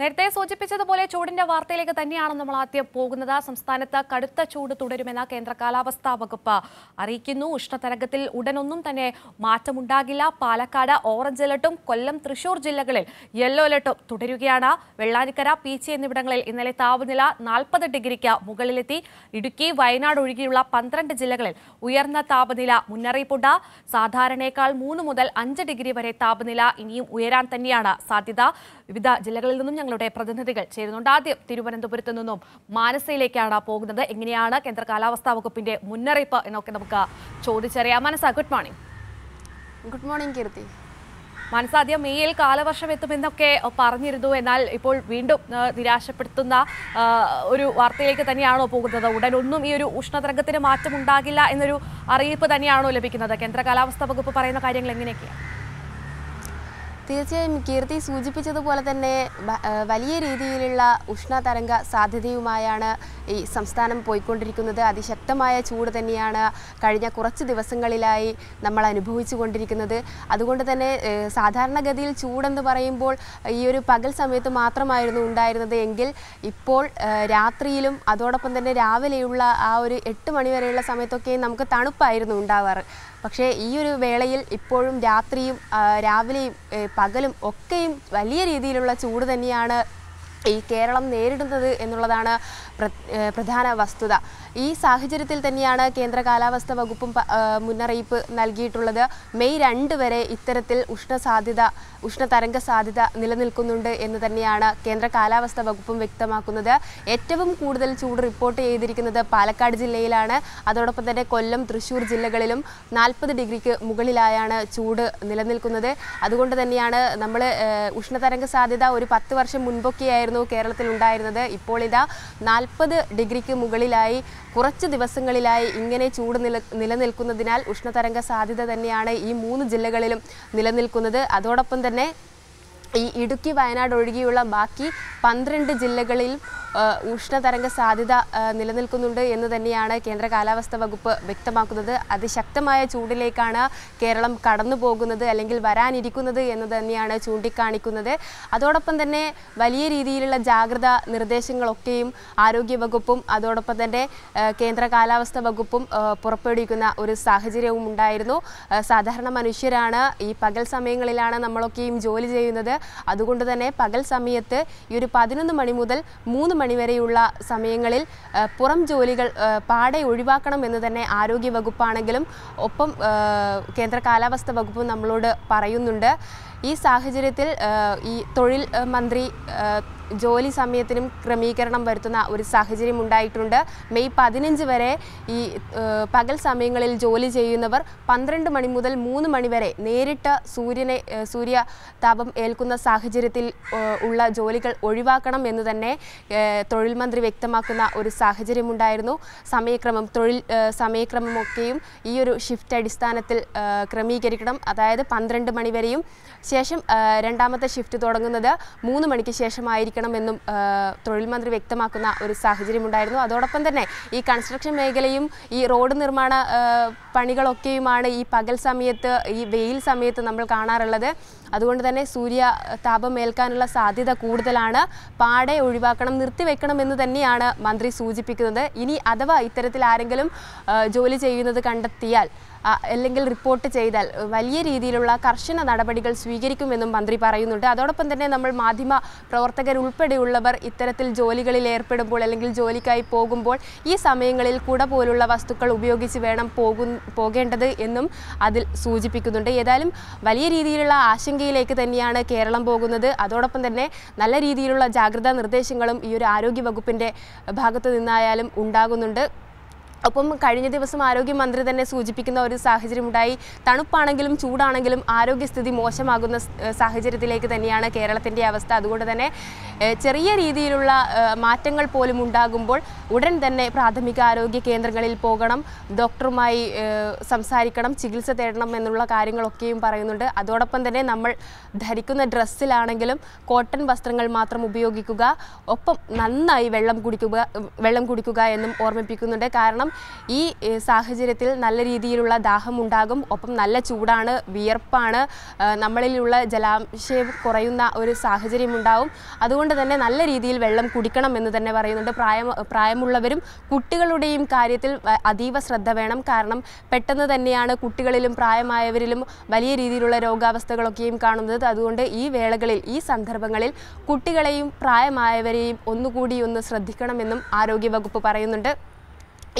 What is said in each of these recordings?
നേരത്തെ സൂചിപ്പിച്ചതുപോലെ ചൂടിന്റെ വാർത്തയിലേക്ക് തന്നെയാണ് നമ്മൾ ആദ്യം പോകുന്നത് സംസ്ഥാനത്ത് കടുത്ത ചൂട് തുടരുമെന്ന് കേന്ദ്ര കാലാവസ്ഥാ വകുപ്പ് അറിയിക്കുന്നു ഉഷ്ണതരംഗത്തിൽ ഉടനൊന്നും തന്നെ മാറ്റമുണ്ടാകില്ല പാലക്കാട് ഓറഞ്ച് അലർട്ടും കൊല്ലം തൃശൂർ ജില്ലകളിൽ യെല്ലോ അലർട്ടും തുടരുകയാണ് വെള്ളാനിക്കര പീച്ചി എന്നിവിടങ്ങളിൽ ഇന്നലെ താപനില നാൽപ്പത് ഡിഗ്രിക്ക് മുകളിലെത്തി ഇടുക്കി വയനാട് ഒഴികെയുള്ള പന്ത്രണ്ട് ജില്ലകളിൽ ഉയർന്ന താപനില മുന്നറിയിപ്പുണ്ട് സാധാരണയേക്കാൾ മൂന്ന് മുതൽ അഞ്ച് ഡിഗ്രി വരെ താപനില ഇനിയും ഉയരാൻ തന്നെയാണ് സാധ്യത വിവിധ ജില്ലകളിൽ നിന്നും കേന്ദ്രങ്ങളുടെ പ്രതിനിധികൾ ചേരുന്നുണ്ട് ആദ്യം തിരുവനന്തപുരത്ത് നിന്നും മാനസയിലേക്കാണ് പോകുന്നത് എങ്ങനെയാണ് കേന്ദ്ര കാലാവസ്ഥാ വകുപ്പിന്റെ മുന്നറിയിപ്പ് എന്നൊക്കെ നമുക്ക് ചോദിച്ചറിയാം Manasa good morning good morning Keerthi Manasa ആദ്യം മേയിൽ കാലവർഷം എത്തുമെന്നൊക്കെ പറഞ്ഞിരുന്നു എന്നാൽ ഇപ്പോൾ വീണ്ടും നിരാശപ്പെടുത്തുന്ന ഒരു വാർത്തയിലേക്ക് തന്നെയാണോ പോകുന്നത് ഉടൻ ഒന്നും ഈ ഒരു ഉഷ്ണതരംഗത്തിന് മാറ്റമുണ്ടാകില്ല എന്നൊരു അറിയിപ്പ് തന്നെയാണോ ലഭിക്കുന്നത് കേന്ദ്ര കാലാവസ്ഥാ വകുപ്പ് പറയുന്ന കാര്യങ്ങൾ എങ്ങനെയൊക്കെയാണ് തീർച്ചയായും കീർത്തി സൂചിപ്പിച്ചതുപോലെ തന്നെ വലിയ രീതിയിലുള്ള ഉഷ്ണതരംഗ സാധ്യതയുമായാണ് ഈ സംസ്ഥാനം പോയിക്കൊണ്ടിരിക്കുന്നത് അതിശക്തമായ ചൂട് തന്നെയാണ് കഴിഞ്ഞ കുറച്ച് ദിവസങ്ങളിലായി നമ്മൾ അനുഭവിച്ചു കൊണ്ടിരിക്കുന്നത് അതുകൊണ്ട് തന്നെ സാധാരണഗതിയിൽ ചൂടെന്ന് പറയുമ്പോൾ ഈ ഒരു പകൽ സമയത്ത് മാത്രമായിരുന്നു ഉണ്ടായിരുന്നത് എങ്കിൽ ഇപ്പോൾ രാത്രിയിലും അതോടൊപ്പം തന്നെ രാവിലെയുള്ള ആ ഒരു എട്ട് മണിവരെയുള്ള സമയത്തൊക്കെയും നമുക്ക് തണുപ്പായിരുന്നു ഉണ്ടാവാറ് പക്ഷേ ഈ ഒരു വേളയിൽ ഇപ്പോഴും രാത്രിയും രാവിലെയും പകലും ഒക്കെയും വലിയ രീതിയിലുള്ള ചൂട് തന്നെയാണ് ഈ കേരളം നേരിടുന്നത് എന്നുള്ളതാണ് പ്രധാന വസ്തുത ഈ സാഹചര്യത്തിൽ തന്നെയാണ് കേന്ദ്ര കാലാവസ്ഥ വകുപ്പും മുന്നറിയിപ്പ് നൽകിയിട്ടുള്ളത് മെയ് രണ്ട് വരെ ഇത്തരത്തിൽ ഉഷ്ണസാധ്യത ഉഷ്ണതരംഗ സാധ്യത നിലനിൽക്കുന്നുണ്ട് എന്ന് തന്നെയാണ് കേന്ദ്ര കാലാവസ്ഥ വകുപ്പും വ്യക്തമാക്കുന്നത് ഏറ്റവും കൂടുതൽ ചൂട് റിപ്പോർട്ട് ചെയ്തിരിക്കുന്നത് പാലക്കാട് ജില്ലയിലാണ് അതോടൊപ്പം തന്നെ കൊല്ലം തൃശൂർ ജില്ലകളിലും നാൽപ്പത് ഡിഗ്രിക്ക് മുകളിലായാണ് ചൂട് നിലനിൽക്കുന്നത് അതുകൊണ്ട് തന്നെയാണ് നമ്മൾ ഉഷ്ണതരംഗ സാധ്യത ഒരു പത്ത് വർഷം മുൻപൊക്കെയായിരുന്നു കേരളത്തിൽ ഉണ്ടായിരുന്നത് ഇപ്പോൾ ഇതാ നാൽപ്പത് ഡിഗ്രിക്ക് മുകളിലായി കുറച്ച് ദിവസങ്ങളിലായി ഇങ്ങനെ ചൂട് നില നിലനിൽക്കുന്നതിനാൽ ഉഷ്ണതരംഗ സാധ്യത തന്നെയാണ് ഈ മൂന്ന് ജില്ലകളിലും നിലനിൽക്കുന്നത് അതോടൊപ്പം തന്നെ ഈ ഇടുക്കി വയനാട് ഒഴികെയുള്ള ബാക്കി പന്ത്രണ്ട് ജില്ലകളിൽ ഉഷ്ണതരംഗ സാധ്യത നിലനിൽക്കുന്നുണ്ട് എന്ന് തന്നെയാണ് കേന്ദ്ര കാലാവസ്ഥ വകുപ്പ് വ്യക്തമാക്കുന്നത് അതിശക്തമായ ചൂടിലേക്കാണ് കേരളം കടന്നു അല്ലെങ്കിൽ വരാനിരിക്കുന്നത് എന്ന് തന്നെയാണ് ചൂണ്ടിക്കാണിക്കുന്നത് അതോടൊപ്പം തന്നെ വലിയ രീതിയിലുള്ള ജാഗ്രത നിർദ്ദേശങ്ങളൊക്കെയും ആരോഗ്യവകുപ്പും അതോടൊപ്പം തന്നെ കേന്ദ്ര കാലാവസ്ഥ വകുപ്പും പുറപ്പെടുവിക്കുന്ന ഒരു സാഹചര്യവും ഉണ്ടായിരുന്നു സാധാരണ മനുഷ്യരാണ് ഈ പകൽ സമയങ്ങളിലാണ് നമ്മളൊക്കെയും ജോലി ചെയ്യുന്നത് അതുകൊണ്ട് തന്നെ പകൽ സമയത്ത് ഈ ഒരു പതിനൊന്ന് മണി മുതൽ മൂന്ന് മണിവരെയുള്ള സമയങ്ങളിൽ പുറം ജോലികൾ പാടെ ഒഴിവാക്കണം എന്ന് തന്നെ ആരോഗ്യ വകുപ്പാണെങ്കിലും ഒപ്പം കേന്ദ്ര കാലാവസ്ഥ വകുപ്പും നമ്മളോട് പറയുന്നുണ്ട് ഈ സാഹചര്യത്തിൽ ഈ തൊഴിൽ മന്ത്രി ജോലി സമയത്തിനും ക്രമീകരണം വരുത്തുന്ന ഒരു സാഹചര്യം ഉണ്ടായിട്ടുണ്ട് മെയ് പതിനഞ്ച് വരെ ഈ പകൽ സമയങ്ങളിൽ ജോലി ചെയ്യുന്നവർ പന്ത്രണ്ട് മണി മുതൽ മൂന്ന് മണി വരെ നേരിട്ട് സൂര്യനെ സൂര്യ താപം ഏൽക്കുന്ന സാഹചര്യത്തിൽ ഉള്ള ജോലികൾ ഒഴിവാക്കണം എന്ന് തന്നെ തൊഴിൽ മന്ത്രി വ്യക്തമാക്കുന്ന ഒരു സാഹചര്യമുണ്ടായിരുന്നു സമയക്രമം തൊഴിൽ സമയക്രമമൊക്കെയും ഈ ഒരു ഷിഫ്റ്റ് അടിസ്ഥാനത്തിൽ ക്രമീകരിക്കണം അതായത് പന്ത്രണ്ട് മണി വരെയും ശേഷം രണ്ടാമത്തെ ഷിഫ്റ്റ് തുടങ്ങുന്നത് മൂന്ന് മണിക്ക് ശേഷമായിരിക്കും സ്വീകരിക്കണമെന്നും തൊഴിൽ മന്ത്രി വ്യക്തമാക്കുന്ന ഒരു സാഹചര്യമുണ്ടായിരുന്നു അതോടൊപ്പം തന്നെ ഈ കൺസ്ട്രക്ഷൻ മേഖലയും ഈ റോഡ് നിർമ്മാണ പണികളൊക്കെയുമാണ് ഈ പകൽ സമയത്ത് ഈ വെയിൽ സമയത്ത് നമ്മൾ കാണാറുള്ളത് അതുകൊണ്ട് തന്നെ സൂര്യ ഏൽക്കാനുള്ള സാധ്യത കൂടുതലാണ് പാടെ ഒഴിവാക്കണം നിർത്തിവെക്കണം എന്ന് തന്നെയാണ് മന്ത്രി സൂചിപ്പിക്കുന്നത് ഇനി അഥവാ ഇത്തരത്തിൽ ആരെങ്കിലും ജോലി ചെയ്യുന്നത് കണ്ടെത്തിയാൽ അല്ലെങ്കിൽ റിപ്പോർട്ട് ചെയ്താൽ വലിയ രീതിയിലുള്ള കർശന നടപടികൾ സ്വീകരിക്കുമെന്നും മന്ത്രി പറയുന്നുണ്ട് അതോടൊപ്പം തന്നെ നമ്മൾ മാധ്യമ പ്രവർത്തകരുൾപ്പെടെയുള്ളവർ ഇത്തരത്തിൽ ജോലികളിൽ ഏർപ്പെടുമ്പോൾ അല്ലെങ്കിൽ ജോലിക്കായി പോകുമ്പോൾ ഈ സമയങ്ങളിൽ കുട പോലുള്ള വസ്തുക്കൾ ഉപയോഗിച്ച് വേണം പോകും പോകേണ്ടത് എന്നും അതിൽ സൂചിപ്പിക്കുന്നുണ്ട് ഏതായാലും വലിയ രീതിയിലുള്ള ആശങ്കയിലേക്ക് തന്നെയാണ് കേരളം പോകുന്നത് അതോടൊപ്പം തന്നെ നല്ല രീതിയിലുള്ള ജാഗ്രതാ നിർദ്ദേശങ്ങളും ഈ ഒരു ആരോഗ്യ വകുപ്പിൻ്റെ ഭാഗത്തു നിന്നായാലും ഉണ്ടാകുന്നുണ്ട് അപ്പം കഴിഞ്ഞ ദിവസം ആരോഗ്യമന്ത്രി തന്നെ സൂചിപ്പിക്കുന്ന ഒരു സാഹചര്യമുണ്ടായി തണുപ്പാണെങ്കിലും ചൂടാണെങ്കിലും ആരോഗ്യസ്ഥിതി മോശമാകുന്ന സാഹചര്യത്തിലേക്ക് തന്നെയാണ് കേരളത്തിൻ്റെ അവസ്ഥ അതുകൊണ്ട് തന്നെ ചെറിയ രീതിയിലുള്ള മാറ്റങ്ങൾ പോലും ഉണ്ടാകുമ്പോൾ ഉടൻ തന്നെ പ്രാഥമിക ആരോഗ്യ കേന്ദ്രങ്ങളിൽ പോകണം ഡോക്ടറുമായി സംസാരിക്കണം ചികിത്സ തേടണം എന്നുള്ള കാര്യങ്ങളൊക്കെയും പറയുന്നുണ്ട് അതോടൊപ്പം തന്നെ നമ്മൾ ധരിക്കുന്ന ഡ്രസ്സിലാണെങ്കിലും കോട്ടൺ വസ്ത്രങ്ങൾ മാത്രം ഉപയോഗിക്കുക ഒപ്പം നന്നായി വെള്ളം കുടിക്കുക വെള്ളം കുടിക്കുക എന്നും ഓർമ്മിപ്പിക്കുന്നുണ്ട് കാരണം അപ്പം ഈ സാഹചര്യത്തിൽ നല്ല രീതിയിലുള്ള ദാഹമുണ്ടാകും ഒപ്പം നല്ല ചൂടാണ് വിയർപ്പാണ് നമ്മളിലുള്ള ജലാംശം കുറയുന്ന ഒരു സാഹചര്യം ഉണ്ടാവും അതുകൊണ്ട് തന്നെ നല്ല രീതിയിൽ വെള്ളം കുടിക്കണം എന്ന് തന്നെ പറയുന്നുണ്ട് പ്രായം പ്രായമുള്ളവരും കുട്ടികളുടെയും കാര്യത്തിൽ അതീവ ശ്രദ്ധ വേണം കാരണം പെട്ടെന്ന് തന്നെയാണ് കുട്ടികളിലും പ്രായമായവരിലും വലിയ രീതിയിലുള്ള രോഗാവസ്ഥകളൊക്കെയും കാണുന്നത് അതുകൊണ്ട് ഈ വേളകളിൽ ഈ സന്ദർഭങ്ങളിൽ കുട്ടികളെയും പ്രായമായവരെയും ഒന്നുകൂടി ഒന്ന് ശ്രദ്ധിക്കണമെന്നും ആരോഗ്യവകുപ്പ് പറയുന്നുണ്ട്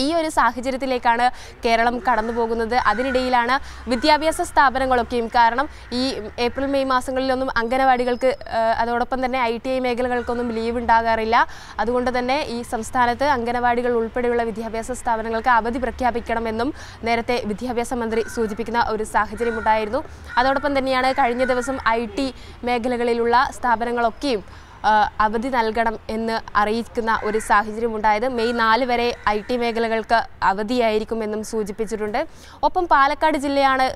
ഈ ഒരു സാഹചര്യത്തിലേക്കാണ് കേരളം കടന്നു പോകുന്നത് അതിനിടയിലാണ് വിദ്യാഭ്യാസ സ്ഥാപനങ്ങളൊക്കെയും കാരണം ഈ ഏപ്രിൽ മെയ് മാസങ്ങളിലൊന്നും അംഗനവാടികൾക്ക് അതോടൊപ്പം തന്നെ ഐ ടി ഐ മേഖലകൾക്കൊന്നും ലീവ് ഉണ്ടാകാറില്ല അതുകൊണ്ട് തന്നെ ഈ സംസ്ഥാനത്ത് അംഗനവാടികൾ ഉൾപ്പെടെയുള്ള വിദ്യാഭ്യാസ സ്ഥാപനങ്ങൾക്ക് അവധി പ്രഖ്യാപിക്കണമെന്നും നേരത്തെ വിദ്യാഭ്യാസ മന്ത്രി സൂചിപ്പിക്കുന്ന ഒരു സാഹചര്യമുണ്ടായിരുന്നു അതോടൊപ്പം തന്നെയാണ് കഴിഞ്ഞ ദിവസം ഐ മേഖലകളിലുള്ള സ്ഥാപനങ്ങളൊക്കെയും അവധി നൽകണം എന്ന് അറിയിക്കുന്ന ഒരു സാഹചര്യമുണ്ടായത് മെയ് നാല് വരെ ഐ ടി മേഖലകൾക്ക് അവധിയായിരിക്കുമെന്നും സൂചിപ്പിച്ചിട്ടുണ്ട് ഒപ്പം പാലക്കാട് ജില്ലയാണ്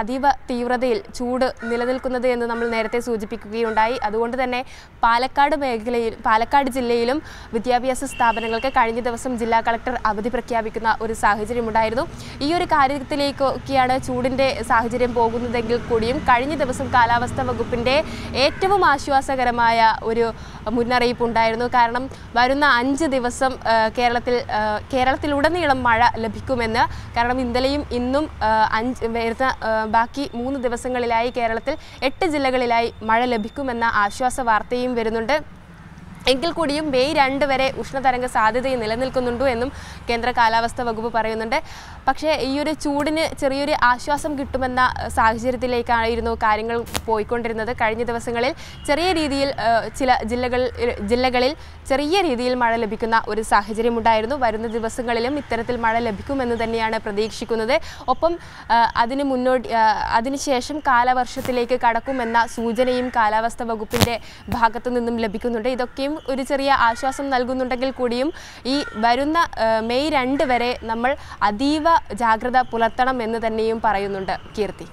അതീവ തീവ്രതയിൽ ചൂട് നിലനിൽക്കുന്നത് എന്ന് നമ്മൾ നേരത്തെ സൂചിപ്പിക്കുകയുണ്ടായി അതുകൊണ്ട് തന്നെ പാലക്കാട് മേഖലയിൽ പാലക്കാട് ജില്ലയിലും വിദ്യാഭ്യാസ സ്ഥാപനങ്ങൾക്ക് കഴിഞ്ഞ ദിവസം ജില്ലാ കളക്ടർ അവധി പ്രഖ്യാപിക്കുന്ന ഒരു സാഹചര്യമുണ്ടായിരുന്നു ഈ ഒരു കാര്യത്തിലേക്കൊക്കെയാണ് ചൂടിൻ്റെ സാഹചര്യം പോകുന്നതെങ്കിൽ കൂടിയും കഴിഞ്ഞ ദിവസം കാലാവസ്ഥാ വകുപ്പിൻ്റെ ഏറ്റവും ആശ്വാസകരമായ ഒരു മുന്നറിയിപ്പ് ഉണ്ടായിരുന്നു കാരണം വരുന്ന അഞ്ച് ദിവസം കേരളത്തിൽ കേരളത്തിലുടനീളം മഴ ലഭിക്കുമെന്ന് കാരണം ഇന്നലെയും ഇന്നും അഞ്ച് വരുന്ന ബാക്കി മൂന്ന് ദിവസങ്ങളിലായി കേരളത്തിൽ എട്ട് ജില്ലകളിലായി മഴ ലഭിക്കുമെന്ന ആശ്വാസ വാർത്തയും വരുന്നുണ്ട് എങ്കിൽ കൂടിയും മെയ് രണ്ട് വരെ ഉഷ്ണതരംഗ സാധ്യത നിലനിൽക്കുന്നുണ്ടോ എന്നും കേന്ദ്ര കാലാവസ്ഥാ വകുപ്പ് പറയുന്നുണ്ട് പക്ഷേ ഈ ഒരു ചൂടിന് ചെറിയൊരു ആശ്വാസം കിട്ടുമെന്ന സാഹചര്യത്തിലേക്കായിരുന്നു കാര്യങ്ങൾ പോയിക്കൊണ്ടിരുന്നത് കഴിഞ്ഞ ദിവസങ്ങളിൽ ചെറിയ രീതിയിൽ ചില ജില്ലകൾ ജില്ലകളിൽ ചെറിയ രീതിയിൽ മഴ ലഭിക്കുന്ന ഒരു സാഹചര്യമുണ്ടായിരുന്നു വരുന്ന ദിവസങ്ങളിലും ഇത്തരത്തിൽ മഴ ലഭിക്കുമെന്ന് തന്നെയാണ് പ്രതീക്ഷിക്കുന്നത് ഒപ്പം അതിന് മുന്നോട്ട് അതിനുശേഷം കാലവർഷത്തിലേക്ക് കടക്കുമെന്ന സൂചനയും കാലാവസ്ഥ വകുപ്പിൻ്റെ ഭാഗത്തു നിന്നും ലഭിക്കുന്നുണ്ട് ഇതൊക്കെയും ഒരു ചെറിയ ആശ്വാസം നൽകുന്നുണ്ടെങ്കിൽ കൂടിയും ഈ വരുന്ന മെയ് രണ്ട് വരെ നമ്മൾ അതീവ ജാഗ്രത പുലർത്തണം എന്ന് തന്നെയും പറയുന്നുണ്ട് കീർത്തി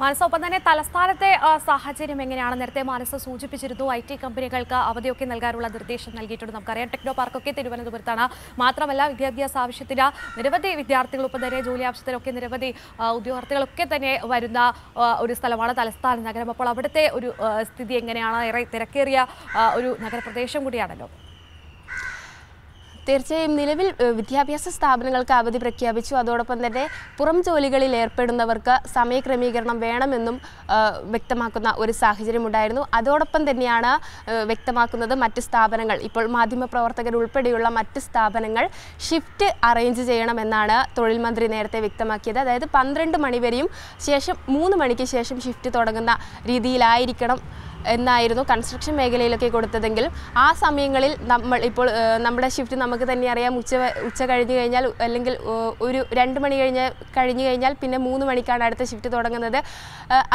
മാനസ ഒപ്പം തന്നെ തലസ്ഥാനത്തെ സാഹചര്യം എങ്ങനെയാണ് നേരത്തെ മാനസ സൂചിപ്പിച്ചിരുന്നു ഐ ടി കമ്പനികൾക്ക് അവധിയൊക്കെ നൽകാനുള്ള നിർദ്ദേശം നൽകിയിട്ടുണ്ട് നമുക്കറിയാം ടെക്നോ പാർക്കൊക്കെ തിരുവനന്തപുരത്താണ് മാത്രമല്ല വിദ്യാഭ്യാസ ആവശ്യത്തിന് നിരവധി വിദ്യാർത്ഥികൾ ഒപ്പം തന്നെ ജോലി ആവശ്യത്തിനൊക്കെ നിരവധി ഉദ്യോഗാർത്ഥികളൊക്കെ തന്നെ വരുന്ന ഒരു സ്ഥലമാണ് തലസ്ഥാന നഗരം അപ്പോൾ അവിടുത്തെ ഒരു സ്ഥിതി എങ്ങനെയാണ് ഏറെ തിരക്കേറിയ ഒരു നഗരപ്രദേശം കൂടിയാണല്ലോ തീർച്ചയായും നിലവിൽ വിദ്യാഭ്യാസ സ്ഥാപനങ്ങൾക്ക് അവധി പ്രഖ്യാപിച്ചു അതോടൊപ്പം തന്നെ പുറം ജോലികളിൽ ഏർപ്പെടുന്നവർക്ക് സമയക്രമീകരണം വേണമെന്നും വ്യക്തമാക്കുന്ന ഒരു സാഹചര്യമുണ്ടായിരുന്നു അതോടൊപ്പം തന്നെയാണ് വ്യക്തമാക്കുന്നത് മറ്റ് സ്ഥാപനങ്ങൾ ഇപ്പോൾ മാധ്യമപ്രവർത്തകർ ഉൾപ്പെടെയുള്ള മറ്റ് സ്ഥാപനങ്ങൾ ഷിഫ്റ്റ് അറേഞ്ച് ചെയ്യണമെന്നാണ് തൊഴിൽ മന്ത്രി നേരത്തെ വ്യക്തമാക്കിയത് അതായത് പന്ത്രണ്ട് മണിവരെയും ശേഷം മൂന്ന് മണിക്ക് ശേഷം ഷിഫ്റ്റ് തുടങ്ങുന്ന രീതിയിലായിരിക്കണം എന്നായിരുന്നു കൺസ്ട്രക്ഷൻ മേഖലയിലൊക്കെ കൊടുത്തതെങ്കിൽ ആ സമയങ്ങളിൽ നമ്മൾ ഇപ്പോൾ നമ്മുടെ ഷിഫ്റ്റ് നമുക്ക് തന്നെ അറിയാം ഉച്ച ഉച്ച കഴിഞ്ഞ് കഴിഞ്ഞാൽ അല്ലെങ്കിൽ ഒരു രണ്ട് മണി കഴിഞ്ഞ് കഴിഞ്ഞ് കഴിഞ്ഞാൽ പിന്നെ മൂന്ന് മണിക്കാണ് അടുത്ത ഷിഫ്റ്റ് തുടങ്ങുന്നത്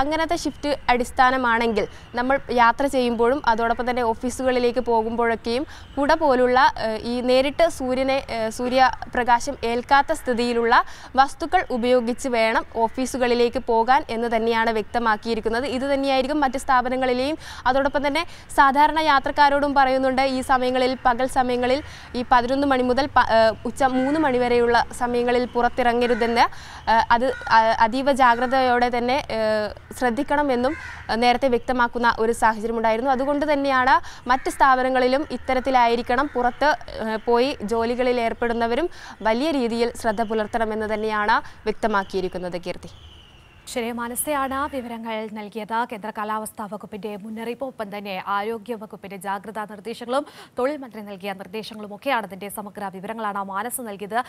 അങ്ങനത്തെ ഷിഫ്റ്റ് അടിസ്ഥാനമാണെങ്കിൽ നമ്മൾ യാത്ര ചെയ്യുമ്പോഴും അതോടൊപ്പം തന്നെ ഓഫീസുകളിലേക്ക് പോകുമ്പോഴൊക്കെയും കുട പോലുള്ള ഈ നേരിട്ട് സൂര്യനെ സൂര്യപ്രകാശം ഏൽക്കാത്ത സ്ഥിതിയിലുള്ള വസ്തുക്കൾ ഉപയോഗിച്ച് വേണം ഓഫീസുകളിലേക്ക് പോകാൻ എന്ന് തന്നെയാണ് വ്യക്തമാക്കിയിരിക്കുന്നത് ഇത് തന്നെയായിരിക്കും മറ്റ് സ്ഥാപനങ്ങളിലെയും അതോടൊപ്പം തന്നെ സാധാരണ യാത്രക്കാരോടും പറയുന്നുണ്ട് ഈ സമയങ്ങളിൽ പകൽ സമയങ്ങളിൽ ഈ പതിനൊന്ന് മണി മുതൽ ഉച്ച മൂന്ന് മണി വരെയുള്ള സമയങ്ങളിൽ പുറത്തിറങ്ങരുതെന്ന് അത് അതീവ ജാഗ്രതയോടെ തന്നെ ശ്രദ്ധിക്കണമെന്നും നേരത്തെ വ്യക്തമാക്കുന്ന ഒരു സാഹചര്യമുണ്ടായിരുന്നു അതുകൊണ്ട് തന്നെയാണ് മറ്റ് സ്ഥാപനങ്ങളിലും ഇത്തരത്തിലായിരിക്കണം പുറത്ത് പോയി ജോലികളിൽ ഏർപ്പെടുന്നവരും വലിയ രീതിയിൽ ശ്രദ്ധ പുലർത്തണമെന്ന് തന്നെയാണ് വ്യക്തമാക്കിയിരിക്കുന്നത് കീർത്തി ശരി മനസ്സെയാണ് വിവരങ്ങൾ നൽകിയത് കേന്ദ്ര കാലാവസ്ഥാ വകുപ്പിന്റെ മുന്നറിയിപ്പൊപ്പം തന്നെ ആരോഗ്യ വകുപ്പിന്റെ ജാഗ്രതാ നിർദ്ദേശങ്ങളും തൊഴിൽ മന്ത്രി നൽകിയ നിർദ്ദേശങ്ങളും ഒക്കെയാണ് ഇതിന്റെ സമഗ്ര വിവരങ്ങളാണ് മാനസ് നൽകിയത്